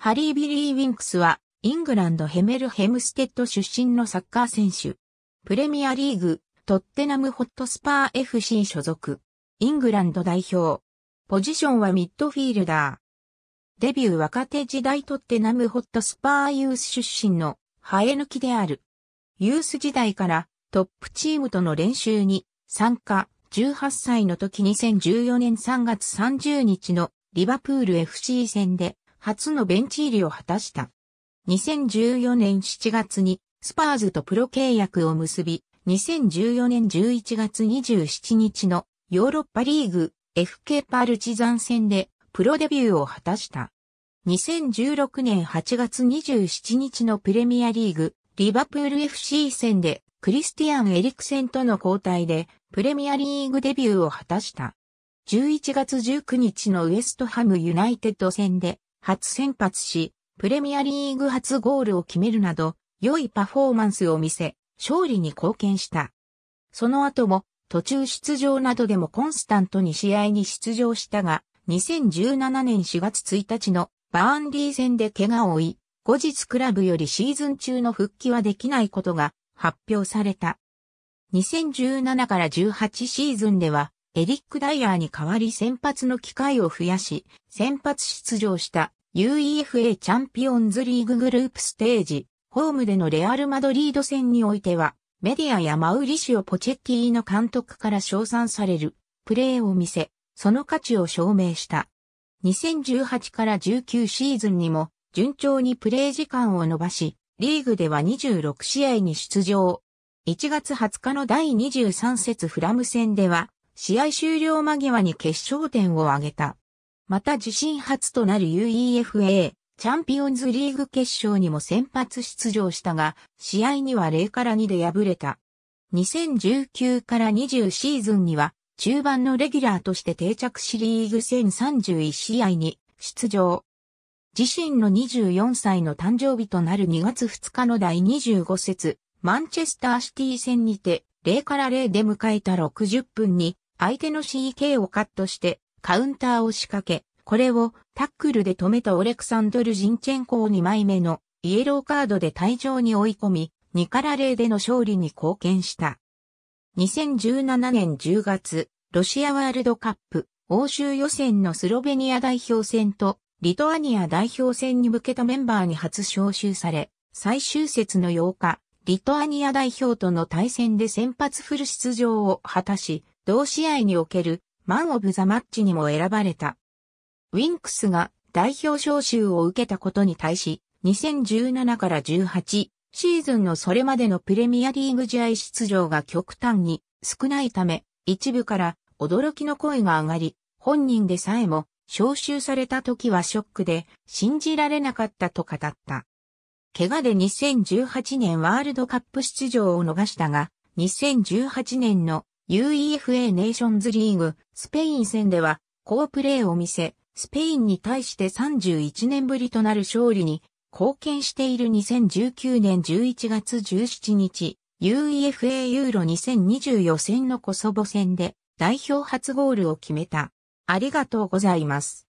ハリー・ビリー・ウィンクスは、イングランドヘメルヘムステッド出身のサッカー選手。プレミアリーグ、トッテナムホットスパー FC 所属。イングランド代表。ポジションはミッドフィールダー。デビュー若手時代トッテナムホットスパーユース出身のハエ抜きである。ユース時代からトップチームとの練習に参加。18歳の時2014年3月30日のリバプール FC 戦で初のベンチ入りを果たした。2014年7月にスパーズとプロ契約を結び、2014年11月27日のヨーロッパリーグ FK パルチザン戦でプロデビューを果たした。2016年8月27日のプレミアリーグリバプール FC 戦でクリスティアン・エリクセンとの交代でプレミアリーグデビューを果たした。11月19日のウエストハムユナイテッド戦で初先発し、プレミアリーグ初ゴールを決めるなど、良いパフォーマンスを見せ、勝利に貢献した。その後も、途中出場などでもコンスタントに試合に出場したが、2017年4月1日のバーンリー戦で怪我を負い、後日クラブよりシーズン中の復帰はできないことが発表された。2017から18シーズンではエリック・ダイヤーに代わり先発の機会を増やし、先発出場した UEFA チャンピオンズリーググループステージ、ホームでのレアル・マドリード戦においては、メディアやマウリシオ・ポチェッティの監督から称賛されるプレーを見せ、その価値を証明した。2018から19シーズンにも順調にプレー時間を伸ばし、リーグでは26試合に出場。1月20日の第23節フラム戦では試合終了間際に決勝点を挙げた。また自身初となる UEFA チャンピオンズリーグ決勝にも先発出場したが、試合には0から2で敗れた。2019から20シーズンには、中盤のレギュラーとして定着しリーグ戦31試合に出場。自身の24歳の誕生日となる2月2日の第25節、マンチェスターシティ戦にて0から0で迎えた60分に相手の CK をカットしてカウンターを仕掛け、これをタックルで止めたオレクサンドル・ジンチェンコを2枚目のイエローカードで退場に追い込み、2から0での勝利に貢献した。2017年10月、ロシアワールドカップ欧州予選のスロベニア代表戦とリトアニア代表戦に向けたメンバーに初招集され、最終節の8日、リトアニア代表との対戦で先発フル出場を果たし、同試合におけるマン・オブ・ザ・マッチにも選ばれた。ウィンクスが代表招集を受けたことに対し、2017から18シーズンのそれまでのプレミアリーグ試合出場が極端に少ないため、一部から驚きの声が上がり、本人でさえも招集された時はショックで信じられなかったと語った。怪我で2018年ワールドカップ出場を逃したが、2018年の UEFA ネーションズリーグ、スペイン戦では、好プレーを見せ、スペインに対して31年ぶりとなる勝利に、貢献している2019年11月17日、UEFA ユーロ2020予選のコソボ戦で、代表初ゴールを決めた。ありがとうございます。